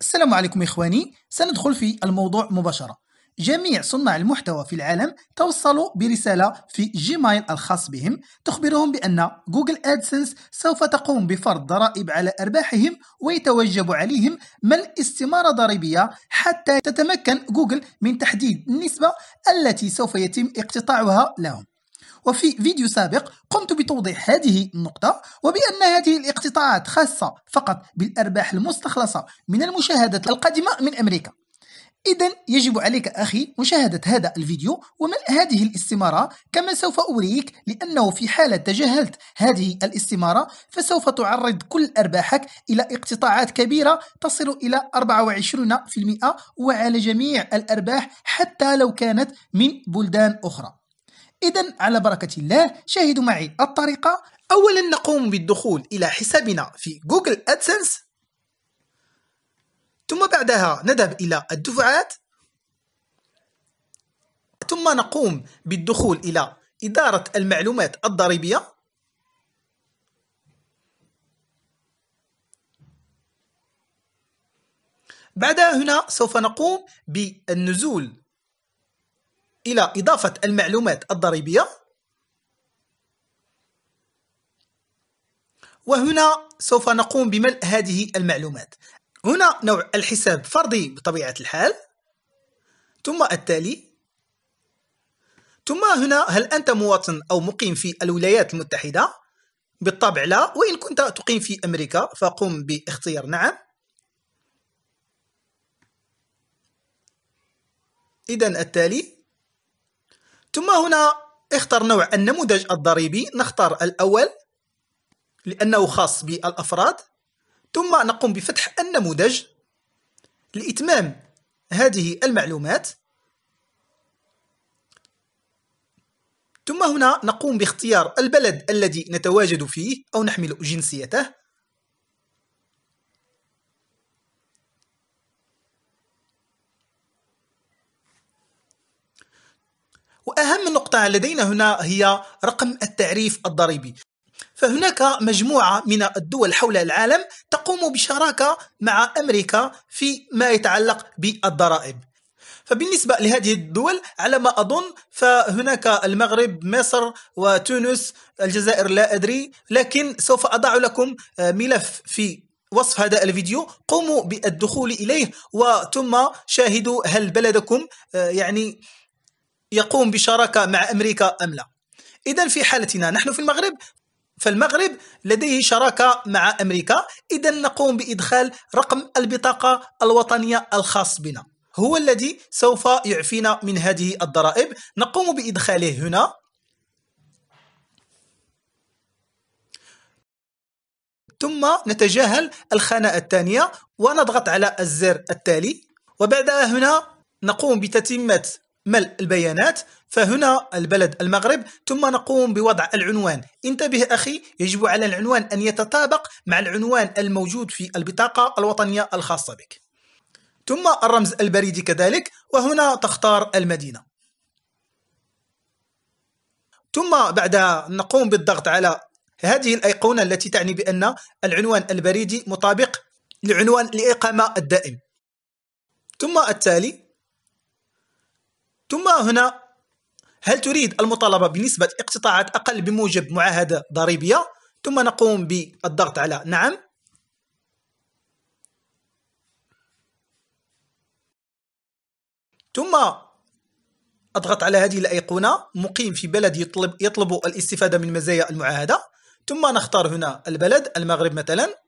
السلام عليكم إخواني سندخل في الموضوع مباشرة جميع صناع المحتوى في العالم توصلوا برسالة في جيمايل الخاص بهم تخبرهم بأن جوجل أدسنس سوف تقوم بفرض ضرائب على أرباحهم ويتوجب عليهم ملء استمارة ضريبية حتى تتمكن جوجل من تحديد النسبة التي سوف يتم اقتطاعها لهم وفي فيديو سابق قمت بتوضيح هذه النقطة وبأن هذه الاقتطاعات خاصة فقط بالأرباح المستخلصة من المشاهدات القادمة من أمريكا إذا يجب عليك أخي مشاهدة هذا الفيديو وملء هذه الاستمارة كما سوف أريك لأنه في حالة تجاهلت هذه الاستمارة فسوف تعرض كل أرباحك إلى اقتطاعات كبيرة تصل إلى 24% وعلى جميع الأرباح حتى لو كانت من بلدان أخرى إذا على بركة الله شاهدوا معي الطريقة أولا نقوم بالدخول إلى حسابنا في جوجل أدسنس ثم بعدها نذهب إلى الدفعات ثم نقوم بالدخول إلى إدارة المعلومات الضريبية بعدها هنا سوف نقوم بالنزول إلى إضافة المعلومات الضريبية وهنا سوف نقوم بملء هذه المعلومات هنا نوع الحساب فردي بطبيعة الحال ثم التالي ثم هنا هل أنت مواطن أو مقيم في الولايات المتحدة؟ بالطبع لا وإن كنت تقيم في أمريكا فقم باختيار نعم إذا التالي ثم هنا اختر نوع النموذج الضريبي نختار الأول لأنه خاص بالأفراد ثم نقوم بفتح النموذج لإتمام هذه المعلومات ثم هنا نقوم باختيار البلد الذي نتواجد فيه أو نحمل جنسيته النقطة لدينا هنا هي رقم التعريف الضريبي فهناك مجموعة من الدول حول العالم تقوم بشراكة مع أمريكا في ما يتعلق بالضرائب فبالنسبة لهذه الدول على ما أظن فهناك المغرب مصر وتونس الجزائر لا أدري لكن سوف أضع لكم آه، ملف في وصف هذا الفيديو قوموا بالدخول إليه وثم شاهدوا هل بلدكم آه، يعني يقوم بشراكه مع امريكا ام لا اذا في حالتنا نحن في المغرب فالمغرب لديه شراكه مع امريكا اذا نقوم بادخال رقم البطاقه الوطنيه الخاص بنا هو الذي سوف يعفينا من هذه الضرائب نقوم بادخاله هنا ثم نتجاهل الخانة الثانية ونضغط على الزر التالي وبعدها هنا نقوم بتتمة ملء البيانات فهنا البلد المغرب ثم نقوم بوضع العنوان انتبه أخي يجب على العنوان أن يتطابق مع العنوان الموجود في البطاقة الوطنية الخاصة بك ثم الرمز البريدي كذلك وهنا تختار المدينة ثم بعدها نقوم بالضغط على هذه الأيقونة التي تعني بأن العنوان البريدي مطابق لعنوان الإقامة الدائم ثم التالي ثم هنا هل تريد المطالبة بنسبة اقتطاعات أقل بموجب معاهدة ضريبية ثم نقوم بالضغط على نعم ثم أضغط على هذه الأيقونة مقيم في بلد يطلب, يطلب الاستفادة من مزايا المعاهدة ثم نختار هنا البلد المغرب مثلا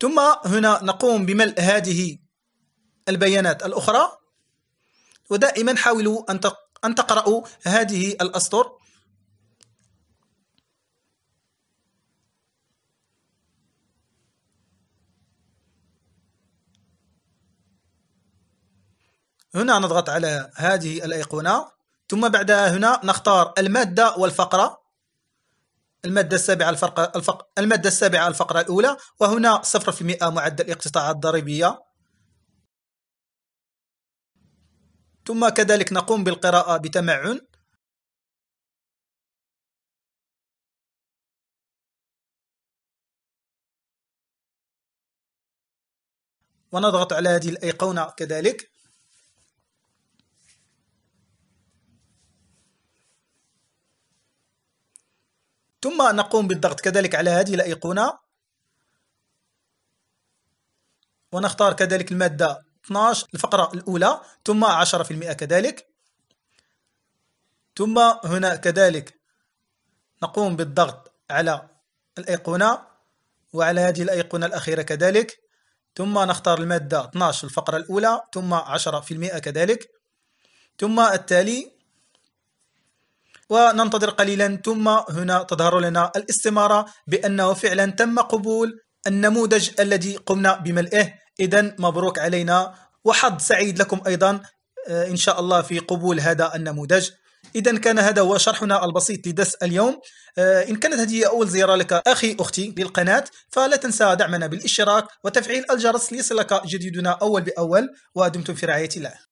ثم هنا نقوم بملء هذه البيانات الأخرى ودائما حاولوا أن تقرأوا هذه الأسطر هنا نضغط على هذه الأيقونة ثم بعدها هنا نختار المادة والفقرة المادة السابعة الفرق الفق المادة السابعة الفقرة الأولى وهنا 0% معدل اقتطاعات ضريبية ثم كذلك نقوم بالقراءة بتمعن ونضغط على هذه الأيقونة كذلك ثم نقوم بالضغط كذلك على هذه الأيقونة ونختار كذلك المادة 12 الفقرة الأولى ثم 10% كذلك ثم هنا كذلك نقوم بالضغط على الأيقونة وعلى هذه الأيقونة الأخيرة كذلك ثم نختار المادة 12 الفقرة الأولى ثم 10% كذلك ثم التالي وننتظر قليلا ثم هنا تظهر لنا الاستمارة بأنه فعلا تم قبول النموذج الذي قمنا بملئه إذا مبروك علينا وحظ سعيد لكم أيضا آه، إن شاء الله في قبول هذا النموذج إذا كان هذا هو شرحنا البسيط لدرس اليوم آه، إن كانت هذه أول زيارة لك أخي أختي للقناة فلا تنسى دعمنا بالاشتراك وتفعيل الجرس ليصلك جديدنا أول بأول ودمتم في رعاية الله